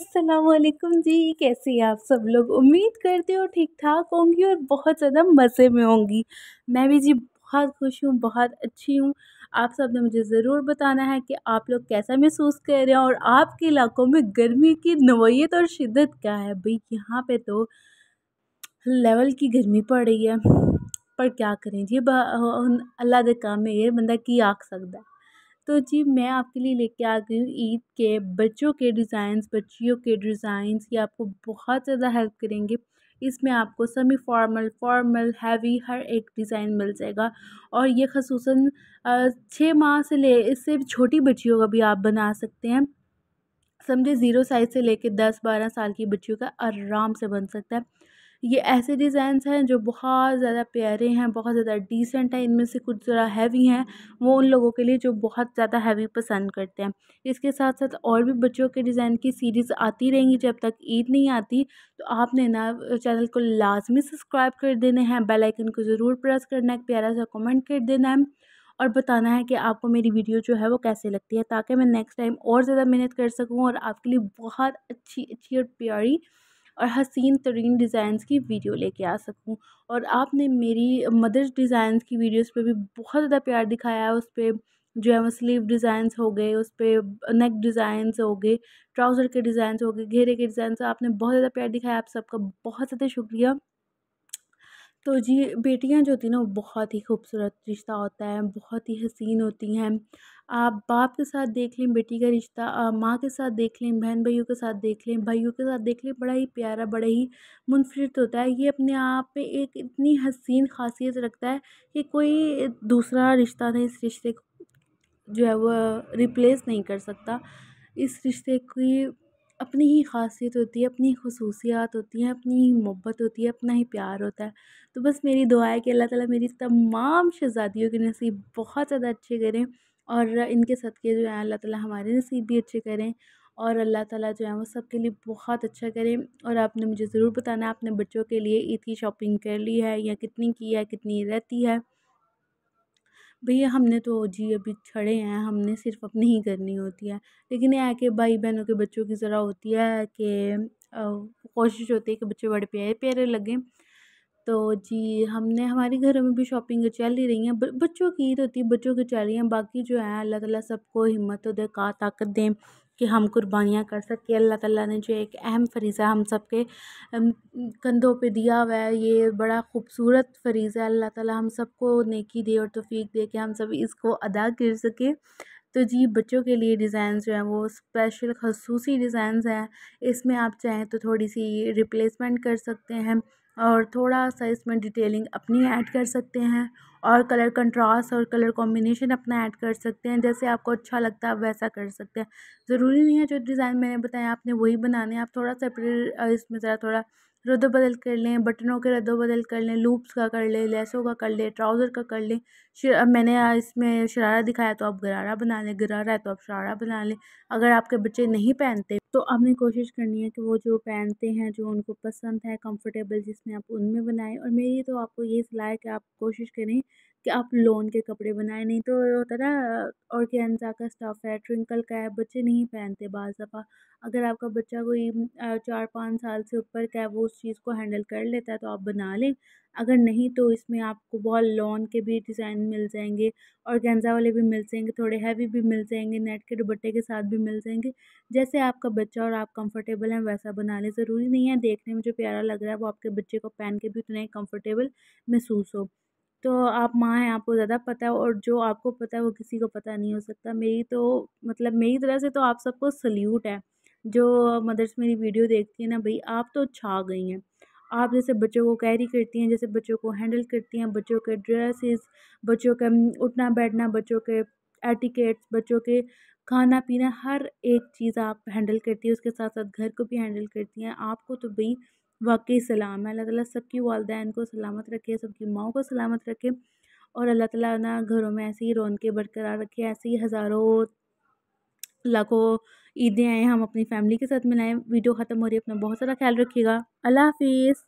असलकुम जी हैं आप सब लोग उम्मीद करते हो ठीक ठाक होंगी और बहुत ज़्यादा मज़े में होंगी मैं भी जी बहुत खुश हूँ बहुत अच्छी हूँ आप सब ने मुझे ज़रूर बताना है कि आप लोग कैसा महसूस कर रहे हैं और आपके इलाकों में गर्मी की नवीयत और शिद्दत क्या है भाई यहाँ पे तो लेवल की गर्मी पड़ रही है पर क्या करें जी अल्लाह के काम में ये बंदा की आख सकता है तो जी मैं आपके लिए लेके आ गई हूँ ईद के बच्चों के डिज़ाइंस बच्चियों के डिज़ाइंस ये आपको बहुत ज़्यादा हेल्प करेंगे इसमें आपको सेमी फॉर्मल फॉर्मल हैवी हर एक डिज़ाइन मिल जाएगा और ये खसूस छः माह से ले इससे छोटी बच्चियों का भी आप बना सकते हैं समझे ज़ीरो साइज़ से लेके दस बारह साल की बच्चियों का आराम से बन सकता है ये ऐसे डिज़ाइंस हैं जो बहुत ज़्यादा प्यारे हैं बहुत ज़्यादा डिसेंट हैं इनमें से कुछ ज़रा हैवी हैं वो उन लोगों के लिए जो बहुत ज़्यादा हैवी पसंद करते हैं इसके साथ साथ और भी बच्चों के डिज़ाइन की सीरीज़ आती रहेंगी जब तक ईद नहीं आती तो आपने ना चैनल को लाजमी सब्सक्राइब कर देना है बेलाइकन को ज़रूर प्रेस करना है प्यारा सा कमेंट कर देना है और बताना है कि आपको मेरी वीडियो जो है वो कैसे लगती है ताकि मैं नेक्स्ट टाइम और ज़्यादा मेहनत कर सकूँ और आपके लिए बहुत अच्छी अच्छी और प्यारी और हसीन तरीन डिज़ाइंस की वीडियो लेके आ सकूँ और आपने मेरी मदर्स डिज़ाइंस की वीडियोस पे भी बहुत ज़्यादा प्यार दिखाया है उस पर जो है वो स्लीव डिज़ाइंस हो गए उस पर नेक डिज़ाइंस हो गए ट्राउज़र के डिज़ाइंस हो गए घेरे के डिज़ाइंस आपने बहुत ज़्यादा प्यार दिखाया आप सबका बहुत ज़्यादा शुक्रिया तो जी बेटियाँ जो होती हैं ना वो बहुत ही खूबसूरत रिश्ता होता है बहुत ही हसीन होती हैं आप बाप के साथ देख लें बेटी का रिश्ता माँ के साथ देख लें बहन भाइयों के साथ देख लें भाइयों के साथ देख लें बड़ा ही प्यारा बड़ा ही मुनफरद होता है ये अपने आप में एक इतनी हसीन खासियत रखता है कि कोई दूसरा रिश्ता नहीं इस रिश्ते को जो है वो रिप्लेस नहीं कर सकता इस रिश्ते की अपनी ही ख़ासियत होती है अपनी खसूसियात होती हैं अपनी ही मोहब्बत होती है अपना ही प्यार होता है तो बस मेरी दुआ है कि अल्लाह ताला मेरी तमाम शहज़ादियों के नसीब बहुत ज़्यादा अच्छे करें और इनके सदक़े जो है अल्लाह ताला हमारे नसीब भी अच्छे करें और अल्लाह ताला जो है वो सबके लिए बहुत अच्छा करें और आपने मुझे ज़रूर बताना आपने बच्चों के लिए ईद की शॉपिंग कर ली है या कितनी की है कितनी रहती है भैया हमने तो जी अभी छड़े हैं हमने सिर्फ अपनी ही करनी होती है लेकिन यह है कि भाई बहनों के बच्चों की ज़रा होती है कि कोशिश होती है कि बच्चे बड़े प्यारे प्यारे लगें तो जी हमने हमारे घरों में भी शॉपिंग चल ही रही हैं बच्चों की ईद तो होती है बच्चों की चल रही है बाकी जो है अल्लाह ताला सबको हिम्मत दे का ताकत दें कि हम कुर्बानियाँ कर सकें अल्लाह ताला ने जो एक अहम फ़रीज़ है हम सब के कंधों पे दिया हुआ है ये बड़ा खूबसूरत फ़रीज़ है अल्लाह ताला हम सबको नेकी दे और तोफ़ी दे के हम सब इसको अदा कर सकें तो जी बच्चों के लिए डिज़ाइन जो हैं वो स्पेशल खसूसी डिज़ाइंस हैं इसमें आप चाहें तो थोड़ी सी रिप्लेसमेंट कर सकते हैं और थोड़ा सा इसमें डिटेलिंग अपनी ऐड कर सकते हैं और कलर कंट्रास्ट और कलर कॉम्बिनेशन अपना ऐड कर सकते हैं जैसे आपको अच्छा लगता है वैसा कर सकते हैं ज़रूरी नहीं है जो डिज़ाइन मैंने बताया आपने वही बनाने हैं आप थोड़ा सा इसमें ज़रा थोड़ा रद्दो बदल कर लें बटनों के रद्दो बदल कर लें लूप्स का कर लें लेसों का कर लें ट्राउज़र का कर लें अब मैंने इसमें शरारा दिखाया तो आप गरारा बना लें गरारा है तो आप शरारा बना लें अगर आपके बच्चे नहीं पहनते तो आपने कोशिश करनी है कि वो जो पहनते हैं जो उनको पसंद है कम्फर्टेबल जिसमें आप उनमें बनाएं और मेरी तो आपको ये सलाह है कि आप कोशिश करें कि आप लोन के कपड़े बनाए नहीं तो होता ना ऑर्गेन्जा का स्टफ़ है ट्रिंकल का है बच्चे नहीं पहनते बाज़ दफ़ा अगर आपका बच्चा कोई चार पाँच साल से ऊपर का है वो उस चीज़ को हैंडल कर लेता है तो आप बना लें अगर नहीं तो इसमें आपको बहुत लोन के भी डिज़ाइन मिल जाएंगे और गेंजा वाले भी मिल जाएंगे थोड़े हैवी भी मिल जाएंगे नेट के दुबट्टे के साथ भी मिल जाएंगे जैसे आपका बच्चा और आप कंफर्टेबल हैं वैसा बना लें ज़रूरी नहीं है देखने में जो प्यारा लग रहा है वो आपके बच्चे को पहन के भी उतना ही कम्फर्टेबल महसूस हो तो आप माँ हैं आपको ज़्यादा पता है और जो आपको पता है वो किसी को पता नहीं हो सकता मेरी तो मतलब मेरी तरह से तो आप सबको सल्यूट है जो मदर्स मेरी वीडियो देखती हैं ना भाई आप तो छा गई हैं आप जैसे बच्चों को कैरी करती हैं जैसे बच्चों को हैंडल करती हैं बच्चों के ड्रेसेस बच्चों के उठना बैठना बच्चों के एटिकेट्स बच्चों के खाना पीना हर एक चीज़ आप हैंडल करती हैं उसके साथ साथ घर को भी हैंडल करती हैं आपको तो भाई वाकई सलाम है अल्लाह ताला सबकी वालदेन को सलामत रखे सबकी माओ को सलामत रखे और अल्लाह ताला ना घरों में ऐसी ही रौनकें बरकरार रखे ऐसे ही हज़ारों लाखों ईदें आएँ हम अपनी फैमिली के साथ मनाएं वीडियो ख़त्म हो रही है अपना बहुत सारा ख्याल रखिएगा अल्लाह हाफिज़